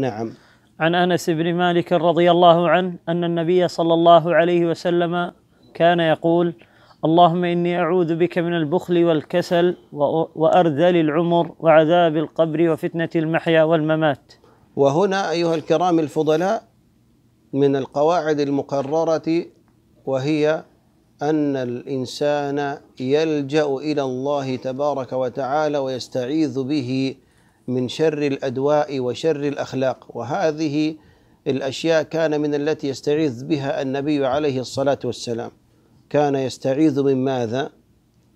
نعم عن انس بن مالك رضي الله عنه ان النبي صلى الله عليه وسلم كان يقول اللهم اني اعوذ بك من البخل والكسل وارذل العمر وعذاب القبر وفتنه المحيا والممات وهنا ايها الكرام الفضلاء من القواعد المقرره وهي ان الانسان يلجا الى الله تبارك وتعالى ويستعيذ به من شر الأدواء وشر الأخلاق وهذه الأشياء كان من التي يستعيذ بها النبي عليه الصلاة والسلام كان يستعيذ من ماذا؟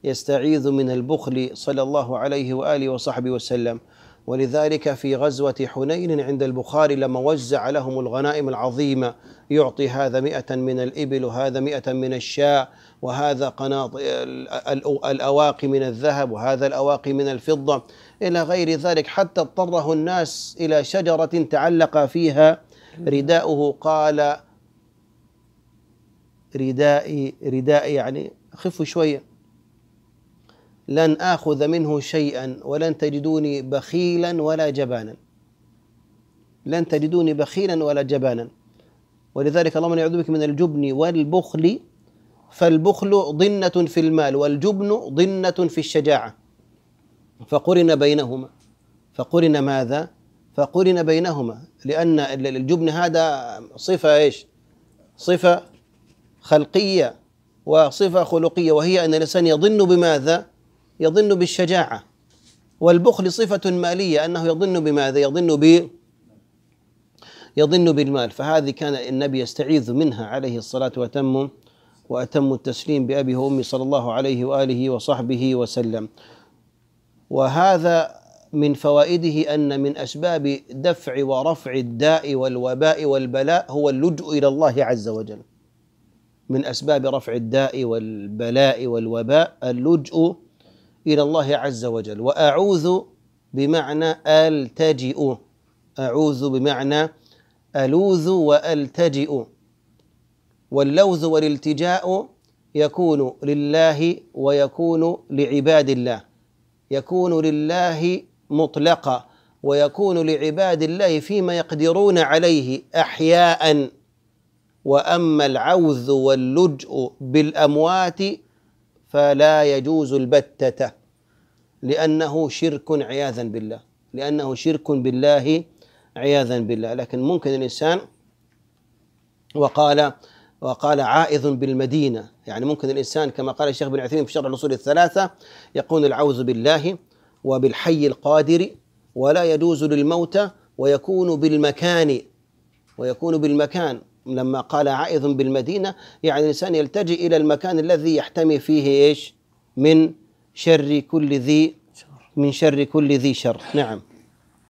يستعيذ من البخل صلى الله عليه وآله وصحبه وسلم ولذلك في غزوة حنين عند البخاري لما وزع لهم الغنائم العظيمة يعطي هذا مئة من الإبل وهذا مئة من الشاء وهذا قناط الأواقي من الذهب وهذا الأواقي من الفضة إلى غير ذلك حتى اضطره الناس إلى شجرة تعلق فيها رداؤه قال ردائي ردائي يعني خفوا شويه لن آخذ منه شيئا ولن تجدوني بخيلا ولا جبانا لن تجدوني بخيلا ولا جبانا ولذلك اللهم يعوذ بك من الجبن والبخل فالبخل ضنة في المال والجبن ضنة في الشجاعة فقرن بينهما فقرن ماذا؟ فقرن بينهما لأن الجبن هذا صفة ايش؟ صفة خلقية وصفة خلقية وهي أن الإنسان يظن بماذا؟ يظن بالشجاعة والبخل صفة مالية أنه يظن بماذا؟ يظن ب يظن بالمال فهذه كان النبي يستعيذ منها عليه الصلاة وأتم وأتم التسليم بأبي وأمي صلى الله عليه وآله وصحبه وسلم وهذا من فوائده أن من أسباب دفع ورفع الداء والوباء والبلاء هو اللجوء إلى الله عز وجل من أسباب رفع الداء والبلاء والوباء اللجوء إلى الله عز وجل وأعوذ بمعنى ألتجئ أعوذ بمعنى ألوذ وألتجئ واللوذ والالتجاء يكون لله ويكون لعباد الله يكون لله مطلقا ويكون لعباد الله فيما يقدرون عليه احياء واما العوذ واللجء بالاموات فلا يجوز البتة لأنه شرك عياذا بالله لأنه شرك بالله عياذا بالله لكن ممكن الإنسان وقال وقال عائذ بالمدينة يعني ممكن الإنسان كما قال الشيخ بن عثيمين في شرح الأصول الثلاثة يقول العوذ بالله وبالحي القادر ولا يجوز للموتى ويكون بالمكان ويكون بالمكان لما قال عائض بالمدينة يعني الإنسان يلتجئ إلى المكان الذي يحتمي فيه إيش من شر كل ذي من شر كل ذي شر نعم